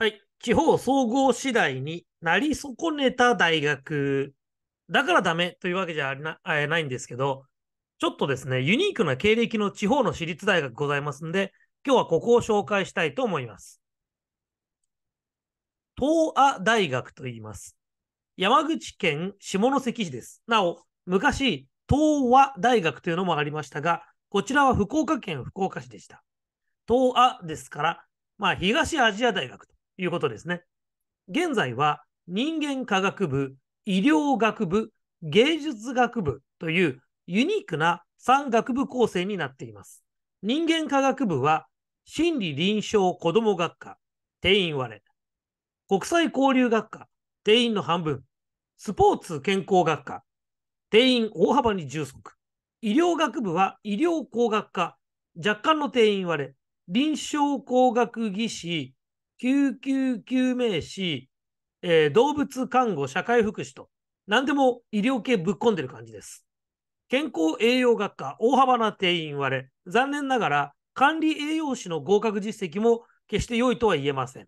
はい。地方総合次第になり損ねた大学。だからダメというわけじゃなないんですけど、ちょっとですね、ユニークな経歴の地方の私立大学ございますんで、今日はここを紹介したいと思います。東亜大学と言います。山口県下関市です。なお、昔、東亜大学というのもありましたが、こちらは福岡県福岡市でした。東亜ですから、まあ、東アジア大学ということですね。現在は人間科学部、医療学部、芸術学部というユニークな3学部構成になっています。人間科学部は心理臨床子ども学科、定員割れ。国際交流学科、定員の半分。スポーツ健康学科、定員大幅に充足。医療学部は医療工学科、若干の定員割れ。臨床工学技師、救急救命士、えー、動物看護、社会福祉と、何でも医療系ぶっ込んでる感じです。健康栄養学科、大幅な定員割れ、残念ながら管理栄養士の合格実績も決して良いとは言えません。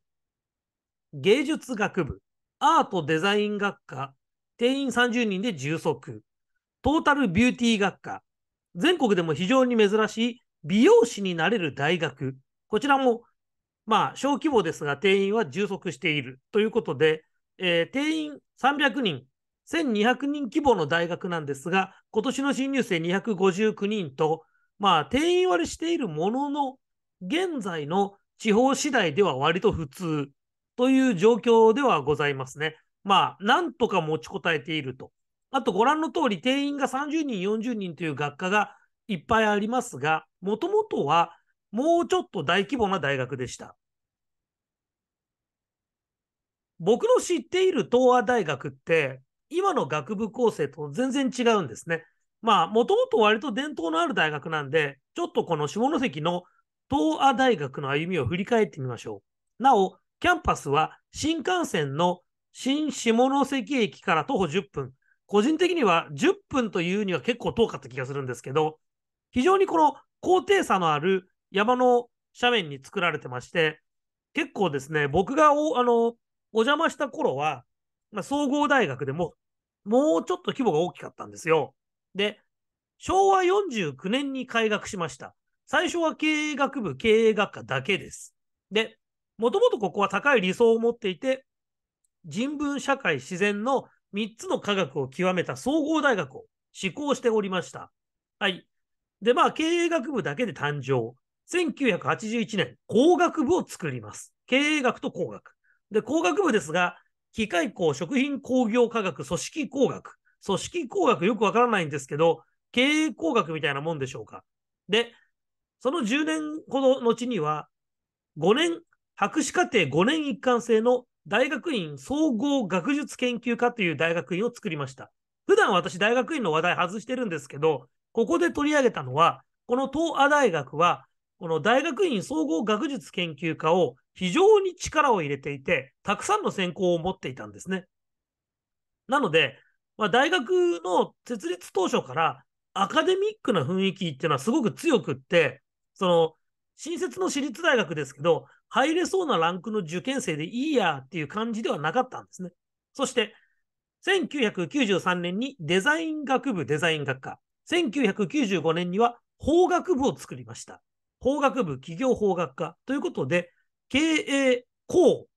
芸術学部、アートデザイン学科、定員30人で充足。トータルビューティー学科、全国でも非常に珍しい美容師になれる大学、こちらもまあ、小規模ですが定員は充足しているということで、えー、定員300人、1200人規模の大学なんですが、今年の新入生259人と、まあ、定員割れしているものの、現在の地方次第では割と普通という状況ではございますね。まあ、なんとか持ちこたえていると。あと、ご覧の通り、定員が30人、40人という学科がいっぱいありますが、もともとはもうちょっと大規模な大学でした。僕の知っている東亜大学って、今の学部構成と全然違うんですね。まあ、もともと割と伝統のある大学なんで、ちょっとこの下関の東亜大学の歩みを振り返ってみましょう。なお、キャンパスは新幹線の新下関駅から徒歩10分。個人的には10分というには結構遠かった気がするんですけど、非常にこの高低差のある山の斜面に作られてまして、結構ですね、僕がおあのお邪魔した頃は、まあ、総合大学でも、もうちょっと規模が大きかったんですよ。で、昭和49年に開学しました。最初は経営学部、経営学科だけです。で、もともとここは高い理想を持っていて、人文、社会、自然の3つの科学を極めた総合大学を志向しておりました。はい。で、まあ、経営学部だけで誕生。1981年、工学部を作ります。経営学と工学。で、工学部ですが、機械工、食品工業科学、組織工学。組織工学よくわからないんですけど、経営工学みたいなもんでしょうか。で、その10年ほど後には、5年、博士課程5年一貫制の大学院総合学術研究科という大学院を作りました。普段私大学院の話題外してるんですけど、ここで取り上げたのは、この東亜大学はこの大学院総合学術研究科を非常に力を入れていて、たくさんの専攻を持っていたんですね。なので、まあ、大学の設立当初からアカデミックな雰囲気っていうのはすごく強くって、その新設の私立大学ですけど、入れそうなランクの受験生でいいやっていう感じではなかったんですね。そして、1993年にデザイン学部デザイン学科、1995年には法学部を作りました。法学部企業法学科ということで、経営、工、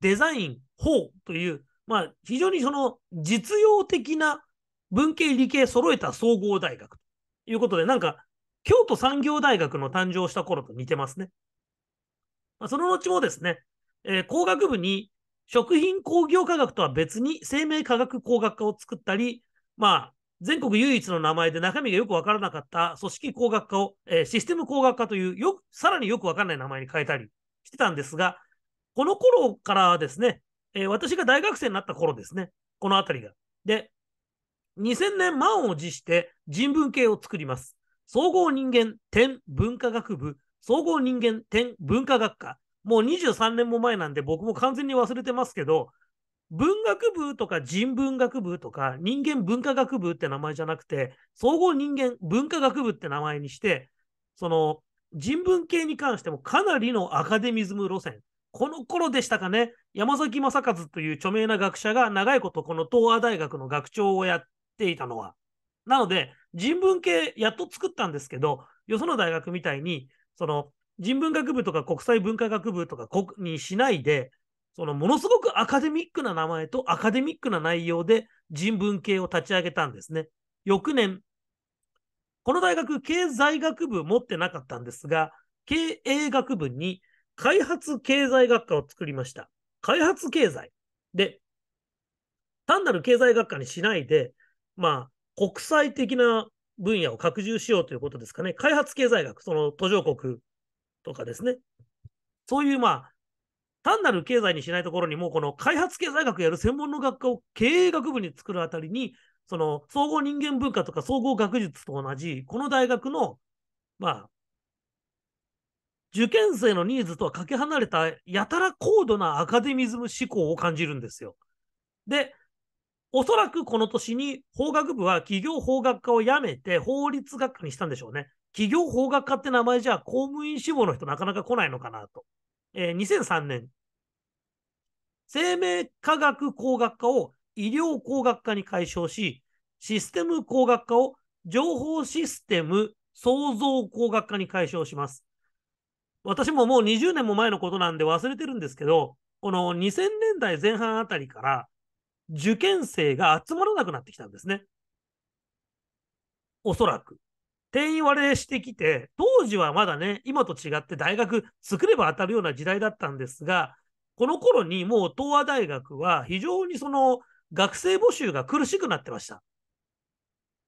デザイン、法という、まあ、非常にその実用的な文系理系揃えた総合大学ということで、なんか、京都産業大学の誕生した頃と似てますね。まあ、その後もですね、えー、工学部に食品工業科学とは別に生命科学工学科を作ったり、まあ、全国唯一の名前で中身がよくわからなかった組織工学科を、えー、システム工学科というよく、さらによくわからない名前に変えたりしてたんですが、この頃からですね、えー、私が大学生になった頃ですね、このあたりが。で、2000年満を持して人文系を作ります。総合人間点文化学部、総合人間点文化学科。もう23年も前なんで僕も完全に忘れてますけど、文学部とか人文学部とか人間文化学部って名前じゃなくて、総合人間文化学部って名前にして、その人文系に関してもかなりのアカデミズム路線。この頃でしたかね、山崎正和という著名な学者が長いことこの東亜大学の学長をやっていたのは。なので、人文系やっと作ったんですけど、よその大学みたいに、その人文学部とか国際文化学部とかにしないで、そのものすごくアカデミックな名前とアカデミックな内容で人文系を立ち上げたんですね。翌年、この大学経済学部持ってなかったんですが、経営学部に開発経済学科を作りました。開発経済。で、単なる経済学科にしないで、まあ、国際的な分野を拡充しようということですかね。開発経済学、その途上国とかですね。そういう、まあ、単なる経済にしないところにも、この開発経済学やる専門の学科を経営学部に作るあたりに、その総合人間文化とか総合学術と同じ、この大学の、まあ、受験生のニーズとはかけ離れた、やたら高度なアカデミズム思考を感じるんですよ。で、おそらくこの年に法学部は企業法学科を辞めて法律学科にしたんでしょうね。企業法学科って名前じゃ公務員志望の人なかなか来ないのかなと。えー、2003年、生命科学工学科を医療工学科に解消し、システム工学科を情報システム創造工学科に解消します。私ももう20年も前のことなんで忘れてるんですけど、この2000年代前半あたりから受験生が集まらなくなってきたんですね。おそらく。定員割れしてきて、当時はまだね、今と違って大学作れば当たるような時代だったんですが、この頃にもう東亜大学は非常にその学生募集が苦しくなってました。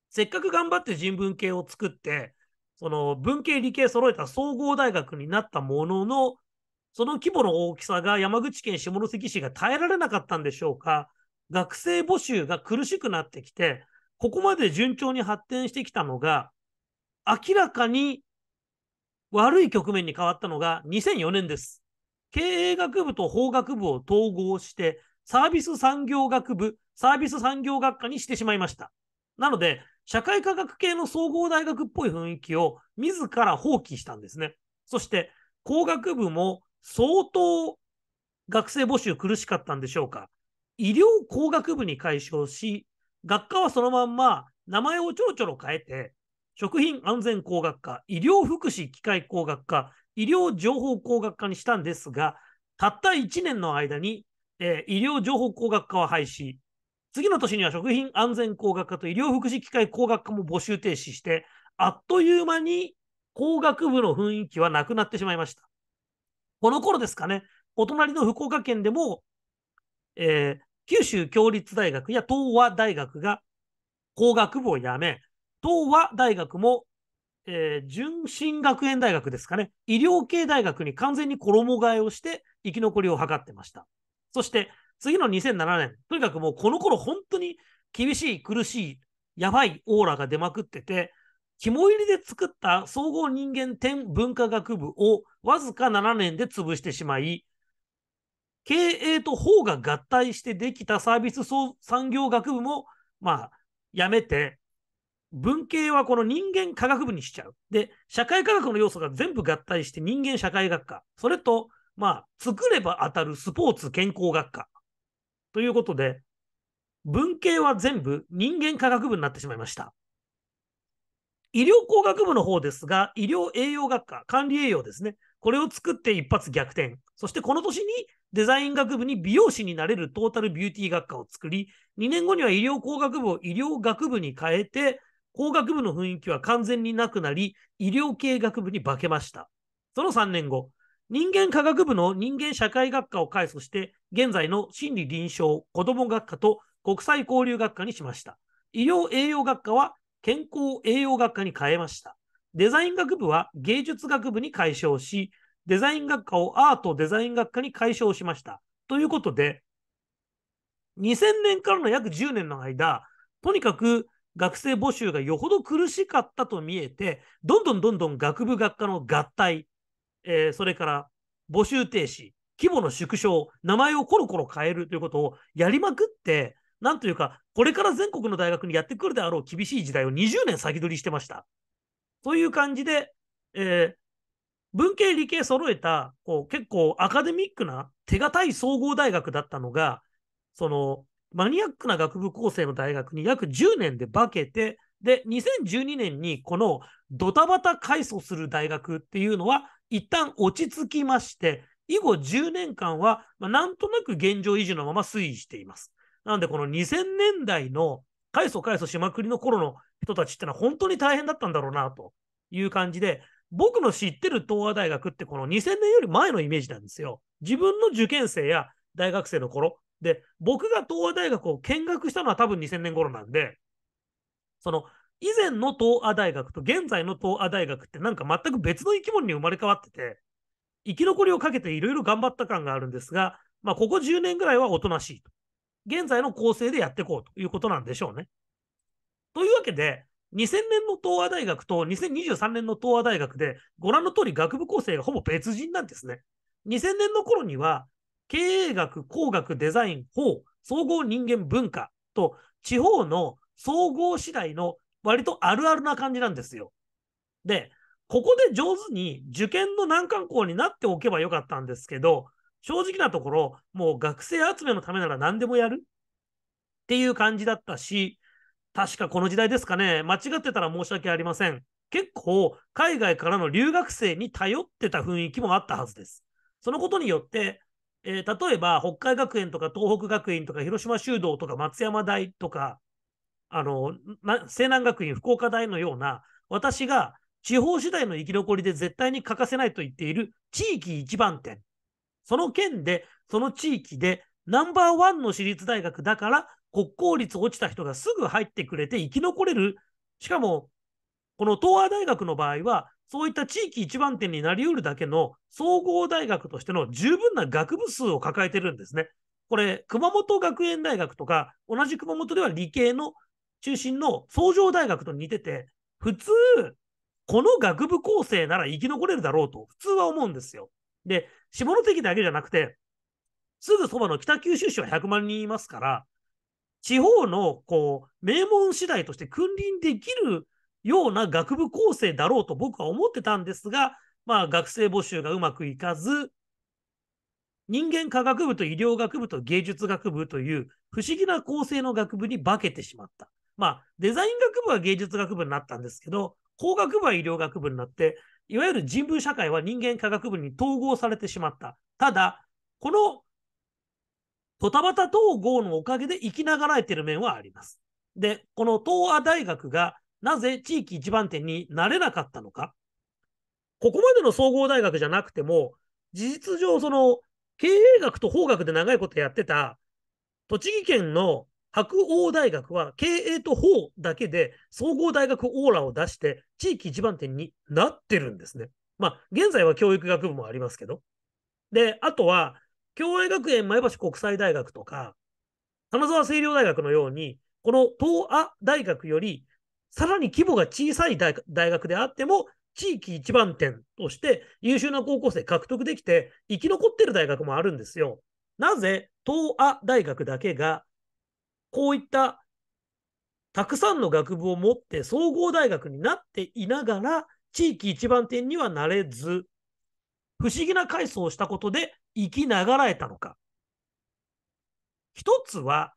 せっかく頑張って人文系を作って、その文系理系揃えた総合大学になったものの、その規模の大きさが山口県下関市が耐えられなかったんでしょうか、学生募集が苦しくなってきて、ここまで順調に発展してきたのが、明らかに悪い局面に変わったのが2004年です。経営学部と法学部を統合して、サービス産業学部、サービス産業学科にしてしまいました。なので、社会科学系の総合大学っぽい雰囲気を自ら放棄したんですね。そして、工学部も相当学生募集苦しかったんでしょうか。医療工学部に解消し、学科はそのまんま名前をちょろちょろ変えて、食品安全工学科、医療福祉機械工学科、医療情報工学科にしたんですが、たった1年の間に、えー、医療情報工学科は廃止、次の年には食品安全工学科と医療福祉機械工学科も募集停止して、あっという間に工学部の雰囲気はなくなってしまいました。この頃ですかね、お隣の福岡県でも、えー、九州共立大学や東和大学が工学部を辞め、東和大学も、えー、純真学園大学ですかね、医療系大学に完全に衣替えをして生き残りを図ってました。そして、次の2007年、とにかくもうこの頃本当に厳しい、苦しい、やばいオーラが出まくってて、肝入りで作った総合人間天文化学部をわずか7年で潰してしまい、経営と法が合体してできたサービス産業学部も、まあ、やめて、文系はこの人間科学部にしちゃう。で、社会科学の要素が全部合体して人間社会学科。それと、まあ、作れば当たるスポーツ健康学科。ということで、文系は全部人間科学部になってしまいました。医療工学部の方ですが、医療栄養学科、管理栄養ですね。これを作って一発逆転。そしてこの年にデザイン学部に美容師になれるトータルビューティー学科を作り、2年後には医療工学部を医療学部に変えて、工学部の雰囲気は完全になくなり、医療系学部に化けました。その3年後、人間科学部の人間社会学科を改組して、現在の心理臨床、子ども学科と国際交流学科にしました。医療栄養学科は健康栄養学科に変えました。デザイン学部は芸術学部に解消し、デザイン学科をアートデザイン学科に解消しました。ということで、2000年からの約10年の間、とにかく学生募集がよほど苦しかったと見えて、どんどんどんどん学部学科の合体、えー、それから募集停止、規模の縮小、名前をコロコロ変えるということをやりまくって、なんというか、これから全国の大学にやってくるであろう厳しい時代を20年先取りしてました。という感じで、えー、文系理系揃えたこう結構アカデミックな手堅い総合大学だったのが、そのマニアックな学部構成の大学に約10年で化けて、で、2012年にこのドタバタ改装する大学っていうのは一旦落ち着きまして、以後10年間は、まあ、なんとなく現状維持のまま推移しています。なんで、この2000年代の改装改装しまくりの頃の人たちってのは本当に大変だったんだろうなという感じで、僕の知ってる東亜大学ってこの2000年より前のイメージなんですよ。自分の受験生や大学生の頃、で、僕が東亜大学を見学したのは多分2000年頃なんで、その、以前の東亜大学と現在の東亜大学ってなんか全く別の生き物に生まれ変わってて、生き残りをかけていろいろ頑張った感があるんですが、まあ、ここ10年ぐらいはおとなしいと。現在の構成でやっていこうということなんでしょうね。というわけで、2000年の東亜大学と2023年の東亜大学で、ご覧の通り学部構成がほぼ別人なんですね。2000年の頃には、経営学、工学、デザイン、法、総合人間文化と、地方の総合次第の割とあるあるな感じなんですよ。で、ここで上手に受験の難関校になっておけばよかったんですけど、正直なところ、もう学生集めのためなら何でもやるっていう感じだったし、確かこの時代ですかね、間違ってたら申し訳ありません。結構海外からの留学生に頼ってた雰囲気もあったはずです。そのことによって、えー、例えば北海学園とか東北学院とか広島修道とか松山大とかあの西南学院福岡大のような私が地方次第の生き残りで絶対に欠かせないと言っている地域一番店その県でその地域でナンバーワンの私立大学だから国公立落ちた人がすぐ入ってくれて生き残れるしかもこの東亜大学の場合はそういった地域一番店になりうるだけの総合大学としての十分な学部数を抱えてるんですね。これ、熊本学園大学とか、同じ熊本では理系の中心の創上大学と似てて、普通、この学部構成なら生き残れるだろうと、普通は思うんですよ。で、下関だけじゃなくて、すぐそばの北九州市は100万人いますから、地方のこう名門次第として君臨できるような学部構成だろうと僕は思ってたんですが、まあ、学生募集がうまくいかず、人間科学部と医療学部と芸術学部という不思議な構成の学部に化けてしまった。まあ、デザイン学部は芸術学部になったんですけど、工学部は医療学部になって、いわゆる人文社会は人間科学部に統合されてしまった。ただ、このドタバタ統合のおかげで生きながらえてる面はあります。で、この東亜大学がなぜ地域一番店になれなかったのか。ここまでの総合大学じゃなくても、事実上、その経営学と法学で長いことやってた、栃木県の白鴎大学は経営と法だけで総合大学オーラを出して地域一番店になってるんですね。まあ、現在は教育学部もありますけど。で、あとは、共愛学園前橋国際大学とか、金沢清涼大学のように、この東亜大学よりさらに規模が小さい大学であっても、地域一番点として優秀な高校生獲得できて、生き残ってる大学もあるんですよ。なぜ、東亜大学だけが、こういったたくさんの学部を持って総合大学になっていながら、地域一番点にはなれず、不思議な回想をしたことで生きながらえたのか。一つは、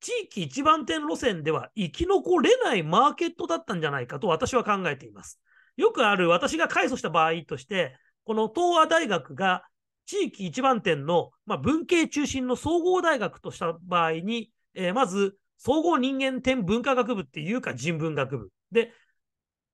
地域一番店路線では生き残れないマーケットだったんじゃないかと私は考えています。よくある私が開祖した場合として、この東亜大学が地域一番店の、まあ、文系中心の総合大学とした場合に、えー、まず総合人間店文化学部っていうか人文学部。で、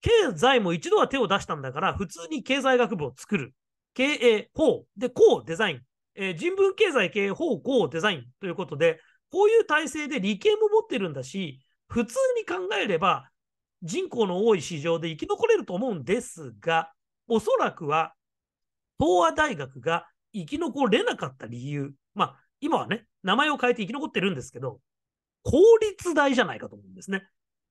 経済も一度は手を出したんだから、普通に経済学部を作る。経営、法。で、こうデザイン。えー、人文経済経営法、こうデザインということで、こういう体制で理系も持ってるんだし、普通に考えれば人口の多い市場で生き残れると思うんですが、おそらくは東亜大学が生き残れなかった理由、まあ、今はね、名前を変えて生き残ってるんですけど、公立大じゃないかと思うんですね。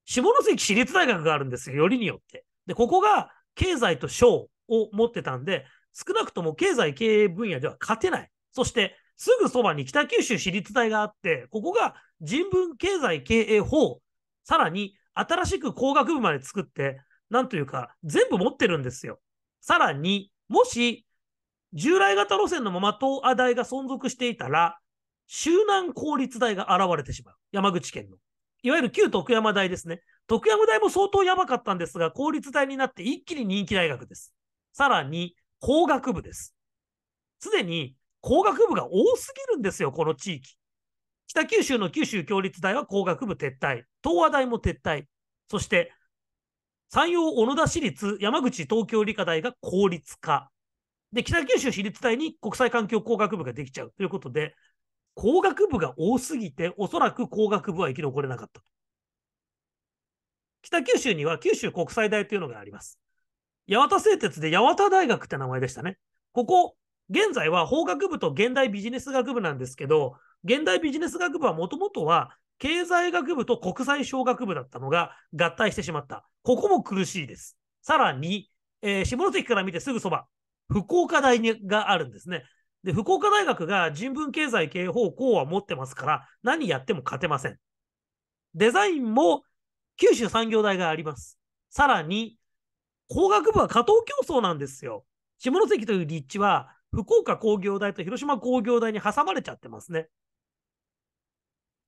下関市立大学があるんですよ、よりによって。で、ここが経済と省を持ってたんで、少なくとも経済経営分野では勝てない。そして、すぐそばに北九州市立大があって、ここが人文経済経営法、さらに新しく工学部まで作って、なんというか、全部持ってるんですよ。さらに、もし、従来型路線のまま東亜大が存続していたら、周南公立大が現れてしまう。山口県の。いわゆる旧徳山大ですね。徳山大も相当やばかったんですが、公立大になって一気に人気大学です。さらに、工学部です。すでに工学部が多すぎるんですよ、この地域。北九州の九州共立大は工学部撤退、東和大も撤退、そして山陽小野田市立山口東京理科大が公立化。で、北九州市立大に国際環境工学部ができちゃうということで、工学部が多すぎて、おそらく工学部は生き残れなかった。北九州には九州国際大というのがあります。八幡製鉄で八幡大学って名前でしたね。ここ、現在は法学部と現代ビジネス学部なんですけど、現代ビジネス学部はもともとは経済学部と国際小学部だったのが合体してしまった。ここも苦しいです。さらに、えー、下関から見てすぐそば、福岡大があるんですね。で、福岡大学が人文経済系方向は持ってますから、何やっても勝てません。デザインも九州産業大があります。さらに、工学部は加藤競争なんですよ。下関という立地は福岡工業大と広島工業大に挟まれちゃってますね。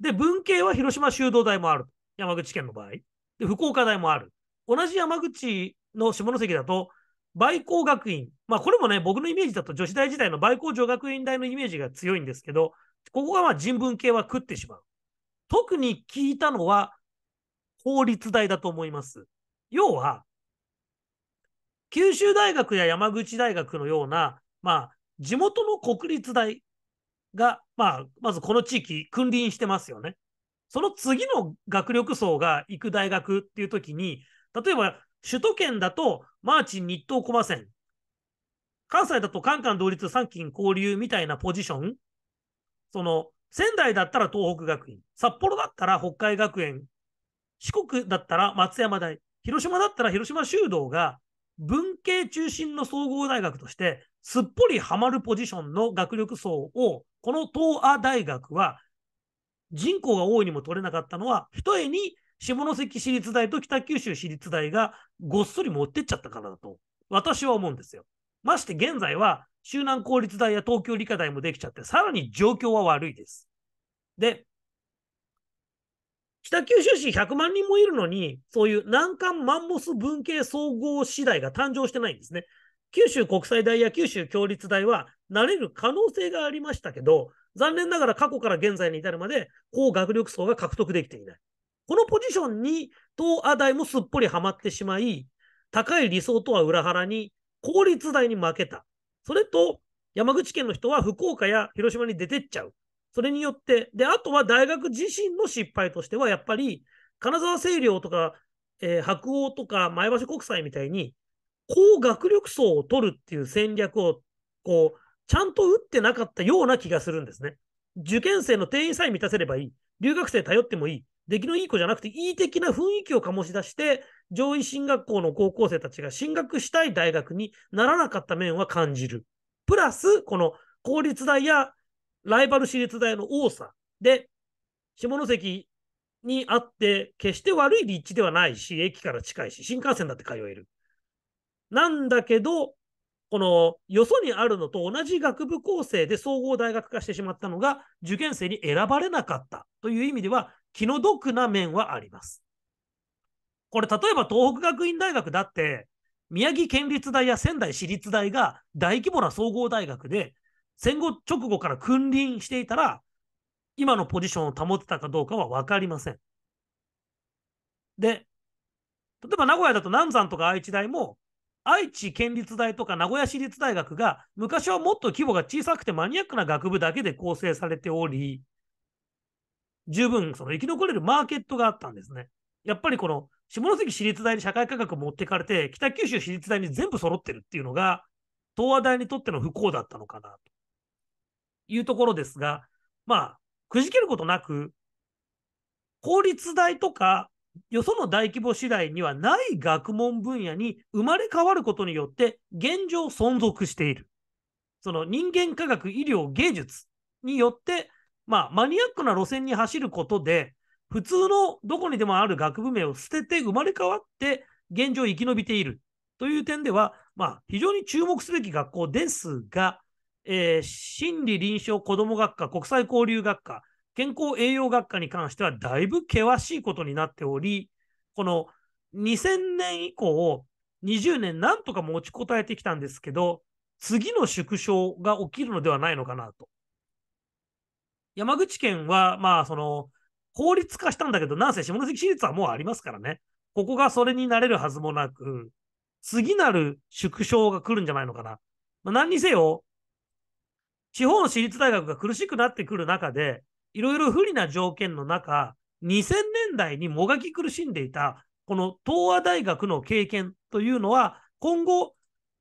で、文系は広島修道大もある。山口県の場合。で、福岡大もある。同じ山口の下関だと、梅光学院。まあ、これもね、僕のイメージだと女子大時代の梅光女学院大のイメージが強いんですけど、ここがまあ人文系は食ってしまう。特に聞いたのは、法律大だと思います。要は、九州大学や山口大学のような、まあ、地元の国立大が、まあ、まずこの地域、君臨してますよね。その次の学力層が行く大学っていうときに、例えば首都圏だとマーチン日東駒線、関西だとカンカン同立、三金交流みたいなポジション、その仙台だったら東北学院、札幌だったら北海学園、四国だったら松山大、広島だったら広島修道が文系中心の総合大学としてすっぽりはまるポジションの学力層を、この東亜大学は、人口が多いにも取れなかったのは、ひとえに下関市立大と北九州市立大がごっそり持ってっちゃったからだと、私は思うんですよ。まして現在は、周南公立大や東京理科大もできちゃって、さらに状況は悪いです。で、北九州市100万人もいるのに、そういう難関マンモス文系総合次第が誕生してないんですね。九州国際大や九州共立大はなれる可能性がありましたけど、残念ながら過去から現在に至るまで高学力層が獲得できていない。このポジションに東亜大もすっぽりはまってしまい、高い理想とは裏腹に公立大に負けた。それと山口県の人は福岡や広島に出てっちゃう。それによって、で、あとは大学自身の失敗としては、やっぱり金沢清涼とか、えー、白鴎とか前橋国際みたいに高学力層を取るっていう戦略を、こう、ちゃんと打ってなかったような気がするんですね。受験生の定員さえ満たせればいい。留学生頼ってもいい。出来のいい子じゃなくて、いい的な雰囲気を醸し出して、上位進学校の高校生たちが進学したい大学にならなかった面は感じる。プラス、この公立大やライバル私立大の多さで、下関にあって、決して悪い立地ではないし、駅から近いし、新幹線だって通える。なんだけど、このよそにあるのと同じ学部構成で総合大学化してしまったのが受験生に選ばれなかったという意味では気の毒な面はあります。これ例えば東北学院大学だって宮城県立大や仙台市立大が大規模な総合大学で戦後直後から君臨していたら今のポジションを保ってたかどうかは分かりません。で、例えば名古屋だと南山とか愛知大も愛知県立大とか名古屋市立大学が昔はもっと規模が小さくてマニアックな学部だけで構成されており、十分その生き残れるマーケットがあったんですね。やっぱりこの下関市立大に社会科学持ってかれて、北九州市立大に全部揃ってるっていうのが、東和大にとっての不幸だったのかなというところですが、まあ、くじけることなく、公立大とかよその大規模次第にはない学問分野に生まれ変わることによって現状存続している。その人間科学、医療、芸術によって、まあ、マニアックな路線に走ることで、普通のどこにでもある学部名を捨てて生まれ変わって現状生き延びているという点では、まあ、非常に注目すべき学校ですが、えー、心理臨床子ども学科、国際交流学科、健康栄養学科に関してはだいぶ険しいことになっており、この2000年以降、20年なんとか持ちこたえてきたんですけど、次の縮小が起きるのではないのかなと。山口県は、まあ、その、法律化したんだけど、なんせ下関市立はもうありますからね。ここがそれになれるはずもなく、次なる縮小が来るんじゃないのかな。まあ、何にせよ、地方の私立大学が苦しくなってくる中で、いろいろ不利な条件の中、2000年代にもがき苦しんでいた、この東亜大学の経験というのは、今後、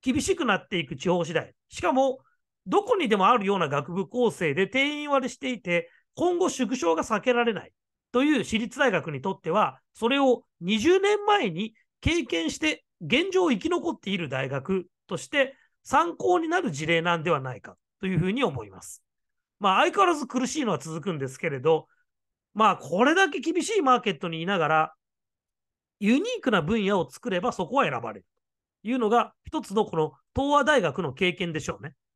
厳しくなっていく地方次第。しかも、どこにでもあるような学部構成で定員割れしていて、今後縮小が避けられないという私立大学にとっては、それを20年前に経験して現状生き残っている大学として参考になる事例なんではないかというふうに思います。まあ、相変わらず苦しいのは続くんですけれど、まあ、これだけ厳しいマーケットにいながら、ユニークな分野を作ればそこは選ばれるというのが、一つのこの東亜大学の経験でしょうね。